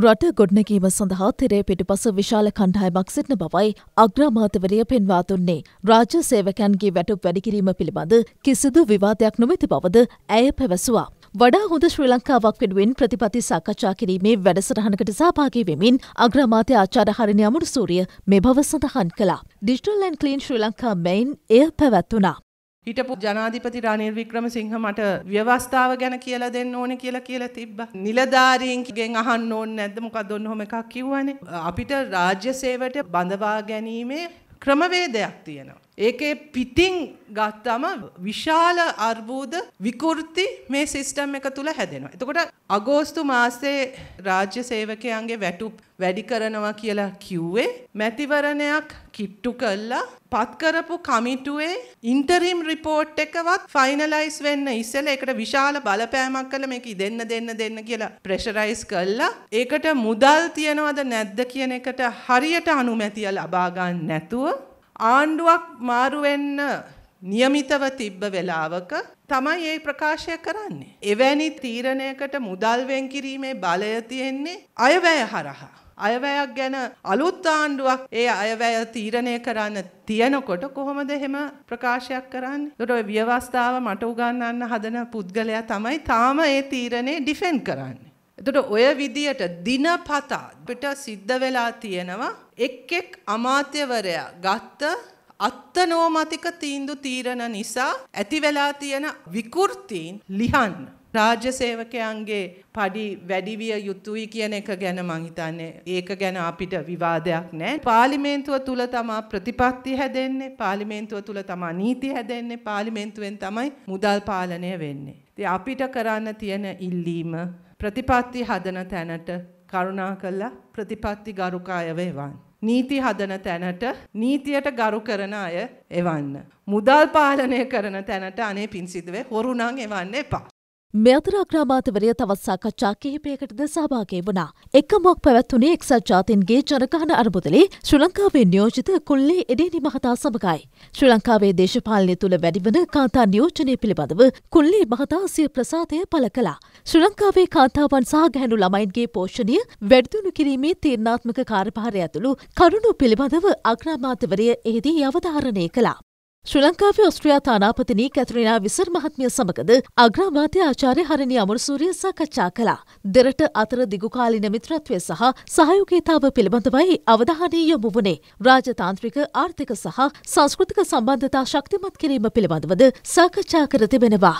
රට ගොඩනැකීම සඳහා තිරේ පිටිපස විශාල කණ්ඩායමක් සිටින බවයි අග්‍රාමාතවරිය පෙන්වා දුන්නේ. රාජ්‍ය සේවකයන්ගේ වැටුප් වැඩිකිරීම පිළිබඳ කිසිදු විවාදයක් නොමැති බවද ඇය පැවසුවා. වඩා හොඳ ශ්‍රී ලංකාවක් වෙනුවෙන් ප්‍රතිපති සාකච්ඡා කිරීමේ වැඩසටහනකට සහභාගී වෙමින් අග්‍රාමාත්‍ය ආචාර්ය හරිනි අමුරුසූරිය මේ බව සඳහන් කළා. Digital and clean Sri Lanka මෙයින් එය පැවැත්වුණා. හිටපු ජනාධිපති රනිල් වික්‍රමසිංහ මට ව්‍යවස්ථාව ගැන කියලා දෙන්න ඕනේ කියලා කියලා තිබ්බා. නිලධාරීන්ගෙන් අහන්න ඕනේ නැද්ද? මොකද ඔන්න ඔහම එකක් කිව්වනේ. අපිට රාජ්‍ය සේවයට බඳවා ගැනීමේ ක්‍රමවේදයක් තියෙනවා. ඒකේ පිටින් ගත්තම විශාල අර්බුද විකෘති මේ සිස්ටම් එක තුල හැදෙනවා. එතකොට අගෝස්තු මාසයේ රාජ්‍ය සේවකයන්ගේ වැටුප් වැඩි කරනවා කියලා කිව්වේ මැතිවරණයක් කිට්ටු කළා පත් කරපු කමිටුවේ ඉන්ටරිම් රිපෝට් එකවත් ෆයිනලයිස් වෙන්න ඉස්සෙල්ලා ඒකට විශාල බලපෑමක් කළා මේක දෙන්න දෙන්න දෙන්න කියලා ප්‍රෙෂරයිස් කළා ඒකට මුදල් තියනවද නැද්ද කියන එකට හරියට අනුමැතිය ලබා ගන්න නැතුව ආණ්ඩුවක් මාරු වෙන්න નિયમિતව තිබ්බ වෙලාවක තමයි මේ ප්‍රකාශය කරන්නේ. එවැනි තීරණයකට මුදල් වෙන් කිරීමේ බලය තියෙන්නේ අයවැය හරහා. අයවැයක් ගැන අලුත් ආණ්ඩුවක් ඒ අයවැය තීරණය කරන්න තියනකොට කොහොමද එහෙම ප්‍රකාශයක් කරන්නේ? ඒකට ඔය ව්‍යවස්ථාව මට උගන්වන්න හදන පුද්ගලයා තමයි තාම ඒ තීරණේ ඩිෆෙන්ඩ් කරන්නේ. එතකොට ඔය විදියට දිනපතා අපිට සිද්ධ වෙලා තියෙනවා එක් එක් අමාත්‍යවරයා ගත්ත අත්තනෝමතික තීන්දු තීරණ නිසා ඇති වෙලා තියෙන විකෘතීන් ලිහන්න රාජ්‍ය සේවකයන්ගේ පඩි වැඩි විය යුතුයි කියන එක ගැන මං හිතන්නේ ඒක ගැන අපිට විවාදයක් නැහැ. පාර්ලිමේන්තුව තුල තමා ප්‍රතිපත්ති හැදෙන්නේ, පාර්ලිමේන්තුව තුල තමා නීති හැදෙන්නේ, පාර්ලිමේන්තුවෙන් තමයි මුදල් පාලනය වෙන්නේ. ඉතින් අපිට කරන්න තියෙන ඉල්ලීම ප්‍රතිපත්ති හදන තැනට කරුණා කළා ප්‍රතිපත්ති ගරුක අය වේවන්. නීති හදන තැනට නීතියට ගරු කරන අය එවන්න. මුදල් පාලනය කරන තැනට අනේ පින් සිදුවේ හොරු නම් එවන්න එපා. මෙතරාග්‍රාමාතවරය තවත් සාකච්ඡා කිහිපයකටද සහභාගේ වනා. එක මොක් පැවැත්වුණේ එක්සත් ජාතින්ගේ ජනගහන අරමුදලේ ශ්‍ර ලංකාවේ නියෝජිත කොල්ලේ එඩේනි මහතා සමඟයි. ශ්‍ර ලංකාවේ දේශපාලනය තුළ වැඩිවන කාන්තා නියෝජනය පිළිබඳව කොල්ලේ මහතා සිය ප්‍රසාදය පළ කළා. ශ්‍ර ලංකාවේ කාන්තාවන් සහ ගැහැණු ළමයින්ගේ පෝෂණය වැඩිදුණු කිරීමේ තීරණාත්මක කාර්යභාරය ඇතුළු කරුණු පිළිබඳව අග්‍රාමාතවරය එහිදී අවධාරණය කළා. ශ්‍රී ලංකාවේ ඔස්ට්‍රියා තානාපතිනී කැතරිනා විසර් මහත්මිය සමගද අග්‍රාමාත්‍ය ආචාර්ය හරිනි අමරසූරිය සාකච්ඡා කළා. දෙරට අතර දිගුකාලීන මිත්‍රත්වය සහ සහයෝගීතාව පිළිබඳවයි අවධානය යොමු වුණේ. රාජතාන්ත්‍රික ආර්ථික සහ සංස්කෘතික සම්බන්ධතා ශක්තිමත් කිරීම පිළිබඳවද සාකච්ඡා කර තිබෙනවා.